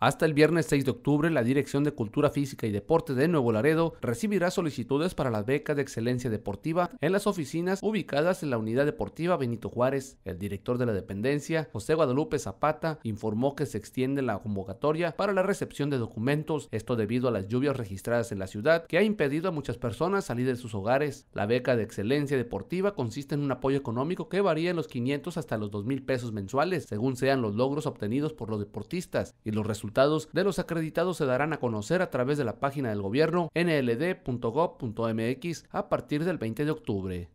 Hasta el viernes 6 de octubre, la Dirección de Cultura Física y Deporte de Nuevo Laredo recibirá solicitudes para la Beca de excelencia deportiva en las oficinas ubicadas en la Unidad Deportiva Benito Juárez. El director de la dependencia, José Guadalupe Zapata, informó que se extiende la convocatoria para la recepción de documentos, esto debido a las lluvias registradas en la ciudad que ha impedido a muchas personas salir de sus hogares. La beca de excelencia deportiva consiste en un apoyo económico que varía en los 500 hasta los 2.000 pesos mensuales, según sean los logros obtenidos por los deportistas y los resultados resultados de los acreditados se darán a conocer a través de la página del gobierno nld.gov.mx a partir del 20 de octubre.